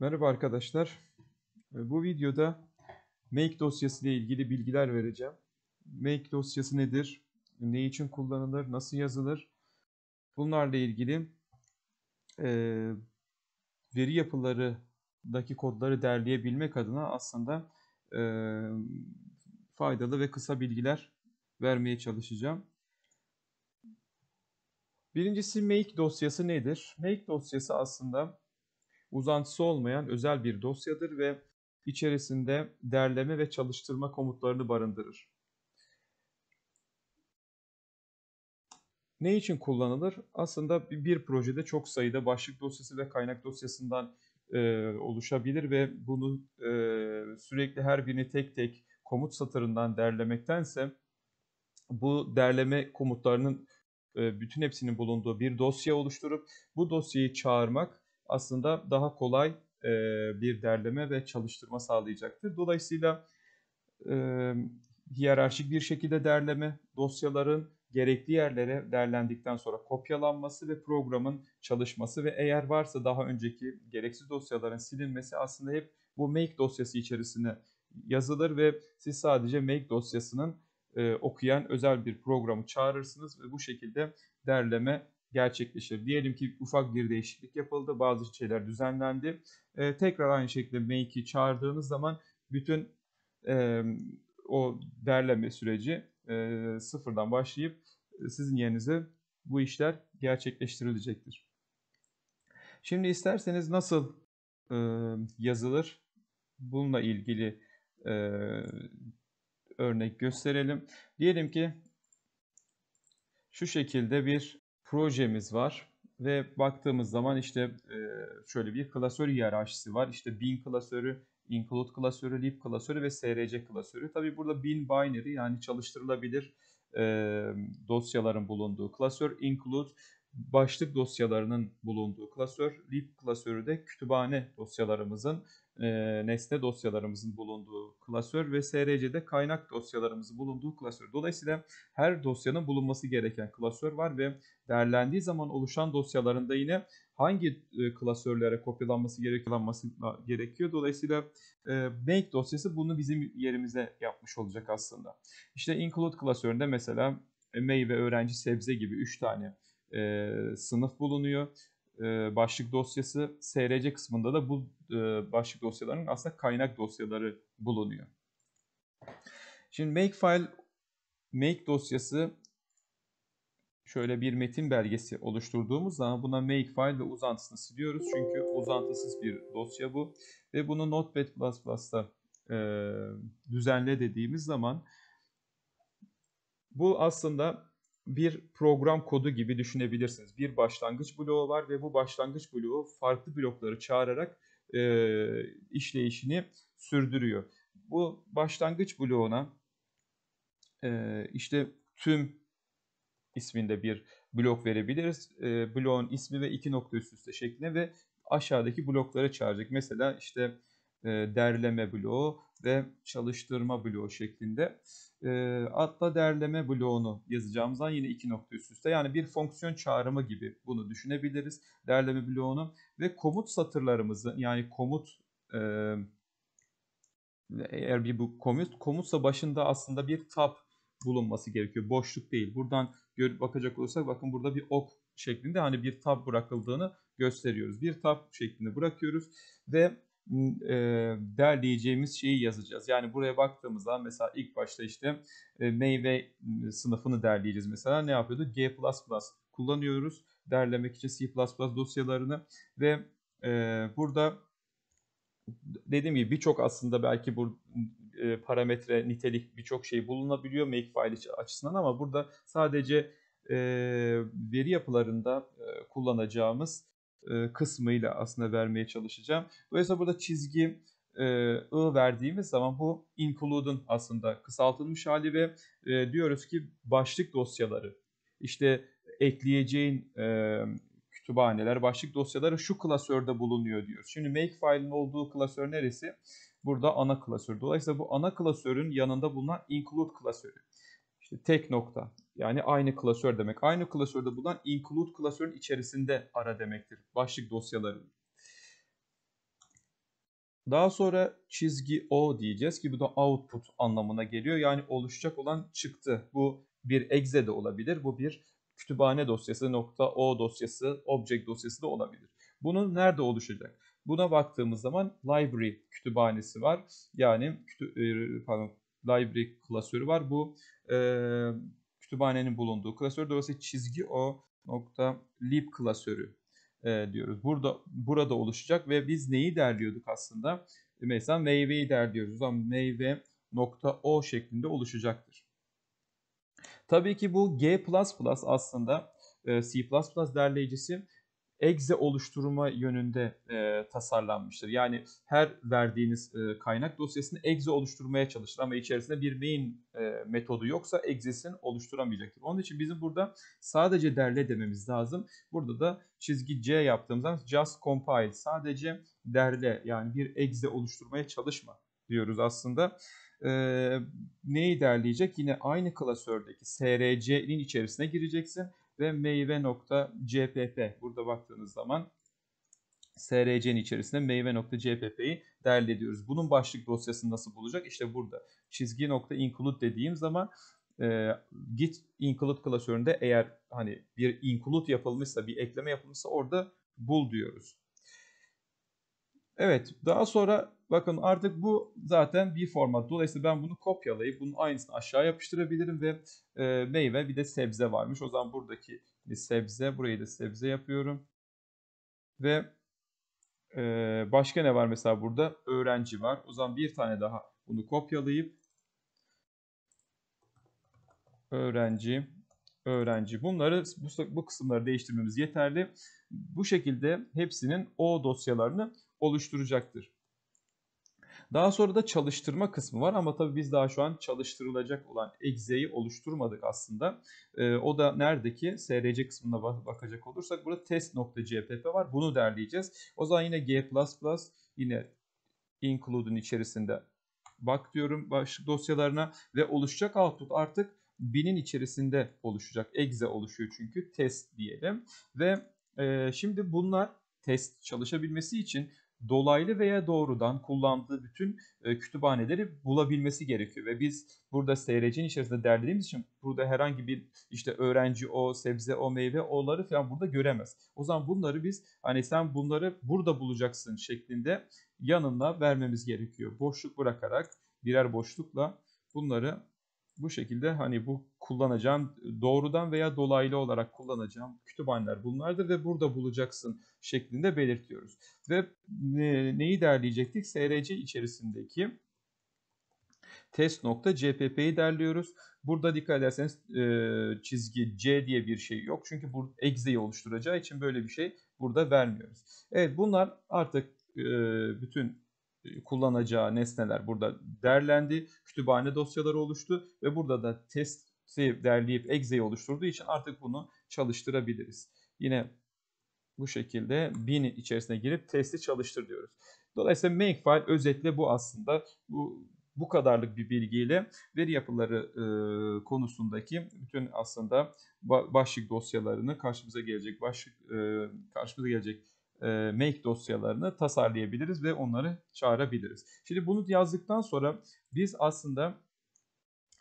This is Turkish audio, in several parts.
Merhaba arkadaşlar. Ee, bu videoda Make dosyası ile ilgili bilgiler vereceğim. Make dosyası nedir? Ne için kullanılır? Nasıl yazılır? Bunlarla ilgili e, veri yapılarındaki kodları derleyebilmek adına aslında e, faydalı ve kısa bilgiler vermeye çalışacağım. Birincisi make dosyası nedir? Make dosyası aslında uzantısı olmayan özel bir dosyadır ve içerisinde derleme ve çalıştırma komutlarını barındırır. Ne için kullanılır? Aslında bir projede çok sayıda başlık dosyası ve kaynak dosyasından e, oluşabilir ve bunu e, sürekli her birini tek tek komut satırından derlemektense bu derleme komutlarının e, bütün hepsinin bulunduğu bir dosya oluşturup bu dosyayı çağırmak aslında daha kolay e, bir derleme ve çalıştırma sağlayacaktır. Dolayısıyla e, hiyerarşik bir şekilde derleme, dosyaların gerekli yerlere derlendikten sonra kopyalanması ve programın çalışması ve eğer varsa daha önceki gereksiz dosyaların silinmesi aslında hep bu make dosyası içerisine yazılır ve siz sadece make dosyasının e, okuyan özel bir programı çağırırsınız ve bu şekilde derleme gerçekleşir. Diyelim ki ufak bir değişiklik yapıldı, bazı şeyler düzenlendi. E, tekrar aynı şekilde make'i çağırdığınız zaman bütün e, o derleme süreci e, sıfırdan başlayıp e, sizin yerinize bu işler gerçekleştirilecektir. Şimdi isterseniz nasıl e, yazılır bununla ilgili e, örnek gösterelim. Diyelim ki şu şekilde bir projemiz var ve baktığımız zaman işte e, şöyle bir klasör hiyerarşisi var. İşte bin klasörü, include klasörü, lib klasörü ve src klasörü. Tabii burada bin binary yani çalıştırılabilir e, dosyaların bulunduğu klasör include başlık dosyalarının bulunduğu klasör. Lib klasörü de kütüphane dosyalarımızın, e, nesne dosyalarımızın bulunduğu klasör ve SRC'de kaynak dosyalarımızın bulunduğu klasör. Dolayısıyla her dosyanın bulunması gereken klasör var ve değerlendiği zaman oluşan dosyalarında yine hangi e, klasörlere kopyalanması gerekiyor. Dolayısıyla e, make dosyası bunu bizim yerimize yapmış olacak aslında. İşte include klasöründe mesela meyve, öğrenci, sebze gibi 3 tane e, sınıf bulunuyor. E, başlık dosyası SRC kısmında da bu e, başlık dosyalarının aslında kaynak dosyaları bulunuyor. Şimdi Makefile Make dosyası şöyle bir metin belgesi oluşturduğumuz zaman buna Makefile ve uzantısını siliyoruz. Çünkü uzantısız bir dosya bu. Ve bunu Notepad++'da e, düzenle dediğimiz zaman bu aslında bir program kodu gibi düşünebilirsiniz. Bir başlangıç bloğu var ve bu başlangıç bloğu farklı blokları çağırarak e, işleyişini sürdürüyor. Bu başlangıç bloğuna e, işte tüm isminde bir blok verebiliriz. E, bloğun ismi ve iki nokta üst üste şeklinde ve aşağıdaki blokları çağıracak. Mesela işte e, derleme bloğu ve çalıştırma bloğu şeklinde e, adla derleme bloğunu yazacağımızdan yine iki nokta üst üste. Yani bir fonksiyon çağrımı gibi bunu düşünebiliriz. Derleme bloğunu ve komut satırlarımızı yani komut e, eğer bir bu komut komutsa başında aslında bir tab bulunması gerekiyor. Boşluk değil. Buradan görüp bakacak olursak bakın burada bir ok şeklinde hani bir tab bırakıldığını gösteriyoruz. Bir tab şeklinde bırakıyoruz ve e, derleyeceğimiz şeyi yazacağız. Yani buraya baktığımızda mesela ilk başta işte e, meyve e, sınıfını derleyeceğiz. Mesela ne yapıyorduk? G++ kullanıyoruz derlemek için C++ dosyalarını ve e, burada dediğim gibi birçok aslında belki bu e, parametre, nitelik birçok şey bulunabiliyor makefile açısından ama burada sadece e, veri yapılarında e, kullanacağımız e, kısmıyla aslında vermeye çalışacağım. Dolayısıyla burada çizgi e, I verdiğimiz zaman bu include'un aslında kısaltılmış hali ve e, diyoruz ki başlık dosyaları işte ekleyeceğin e, kütüphaneler, başlık dosyaları şu klasörde bulunuyor diyor. Şimdi make makefile'in olduğu klasör neresi? Burada ana klasör. Dolayısıyla bu ana klasörün yanında bulunan include klasörü. İşte tek nokta, yani aynı klasör demek. Aynı klasörde bulunan include klasörün içerisinde ara demektir. Başlık dosyaları. Daha sonra çizgi O diyeceğiz ki bu da output anlamına geliyor. Yani oluşacak olan çıktı. Bu bir exe de olabilir. Bu bir kütüphane dosyası, nokta O dosyası, object dosyası da olabilir. Bunun nerede oluşacak? Buna baktığımız zaman library kütüphanesi var. Yani e, pardon, library klasörü var. Bu e, kütüphanenin bulunduğu klasör. Dolayısıyla çizgi o nokta lib klasörü e, diyoruz. Burada burada oluşacak ve biz neyi derliyorduk aslında? E, mesela meyveyi derliyoruz. O zaman meyve nokta o şeklinde oluşacaktır. Tabii ki bu G++ aslında e, C++ derleyicisi Exe oluşturma yönünde e, tasarlanmıştır. Yani her verdiğiniz e, kaynak dosyasını exe oluşturmaya çalışır ama içerisinde bir main e, metodu yoksa egzesini oluşturamayacaktır. Onun için bizim burada sadece derle dememiz lazım. Burada da çizgi C yaptığımız zaman just compile sadece derle yani bir exe oluşturmaya çalışma diyoruz aslında ee, neyi derleyecek? Yine aynı klasördeki src'nin içerisine gireceksin ve meyve.cpp. Burada baktığınız zaman SRC'nin içerisinde meyve.cpp'yi derli ediyoruz. Bunun başlık dosyasını nasıl bulacak? İşte burada çizgi nokta include dediğim zaman e, git include klasöründe eğer hani bir include yapılmışsa, bir ekleme yapılmışsa orada bul diyoruz. Evet, daha sonra Bakın artık bu zaten bir format. Dolayısıyla ben bunu kopyalayıp bunun aynısını aşağı yapıştırabilirim ve e, meyve bir de sebze varmış. O zaman buradaki bir sebze, burayı da sebze yapıyorum. Ve e, başka ne var mesela burada? Öğrenci var. O zaman bir tane daha bunu kopyalayıp öğrenci, öğrenci. Bunları bu, bu kısımları değiştirmemiz yeterli. Bu şekilde hepsinin o dosyalarını oluşturacaktır. Daha sonra da çalıştırma kısmı var ama tabii biz daha şu an çalıştırılacak olan exe'yi oluşturmadık aslında. E, o da nerede ki? SRC kısmına bak bakacak olursak burada test.cpp var. Bunu derleyeceğiz. O zaman yine G++ yine include'un içerisinde bak diyorum başlık dosyalarına ve oluşacak output artık binin içerisinde oluşacak. Exe oluşuyor çünkü test diyelim. Ve e, şimdi bunlar test çalışabilmesi için dolaylı veya doğrudan kullandığı bütün e, kütüphaneleri bulabilmesi gerekiyor. Ve biz burada seyircinin içerisinde derlediğimiz için burada herhangi bir işte öğrenci o, sebze o, meyve o'ları falan burada göremez. O zaman bunları biz hani sen bunları burada bulacaksın şeklinde yanına vermemiz gerekiyor. Boşluk bırakarak birer boşlukla bunları bu şekilde hani bu kullanacağın e, doğrudan veya dolaylı olarak kullanacağım kütüphaneler bunlardır ve burada bulacaksın şeklinde belirtiyoruz. Ve neyi derleyecektik? SRC içerisindeki test.cpp'yi derliyoruz. Burada dikkat ederseniz e, çizgi C diye bir şey yok. Çünkü bu exe'yi oluşturacağı için böyle bir şey burada vermiyoruz. Evet bunlar artık e, bütün e, kullanacağı nesneler burada derlendi. Kütüphane dosyaları oluştu ve burada da testi derleyip Exe'yi oluşturduğu için artık bunu çalıştırabiliriz. Yine bu şekilde bin içerisine girip testi çalıştır diyoruz. Dolayısıyla makefile özetle bu aslında bu bu kadarlık bir bilgiyle veri yapıları e, konusundaki bütün aslında başlık dosyalarını karşımıza gelecek başlık e, karşımıza gelecek e, make dosyalarını tasarlayabiliriz ve onları çağırabiliriz. Şimdi bunu yazdıktan sonra biz aslında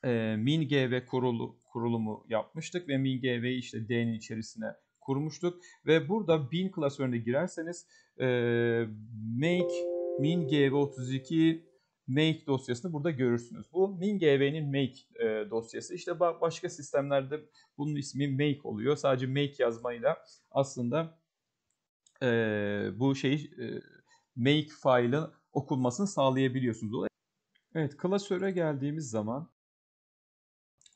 e, MinGV kurulu, kurulumu yapmıştık ve MinGV'yi işte D'nin içerisine kurmuştuk. Ve burada bin klasörüne girerseniz e, make MinGV32 make dosyasını burada görürsünüz. Bu MinGV'nin make e, dosyası. İşte başka sistemlerde bunun ismi make oluyor. Sadece make yazmayla aslında e, bu şey e, make faili okunmasını sağlayabiliyorsunuz. Evet klasöre geldiğimiz zaman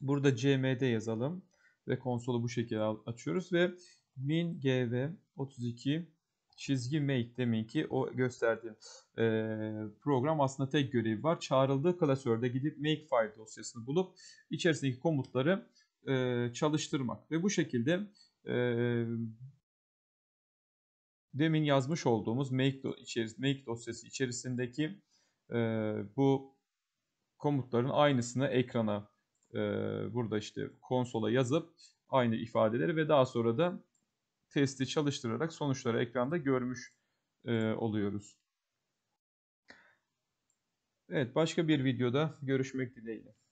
burada cmd yazalım ve konsolu bu şekilde açıyoruz ve min gv 32 çizgi make demin ki o gösterdiğim e, program aslında tek görevi var. Çağrıldığı klasörde gidip make file dosyasını bulup içerisindeki komutları e, çalıştırmak ve bu şekilde e, demin yazmış olduğumuz make, do içeris make dosyası içerisindeki e, bu komutların aynısını ekrana e, burada işte konsola yazıp aynı ifadeleri ve daha sonra da testi çalıştırarak sonuçları ekranda görmüş e, oluyoruz. Evet başka bir videoda görüşmek dileğiyle.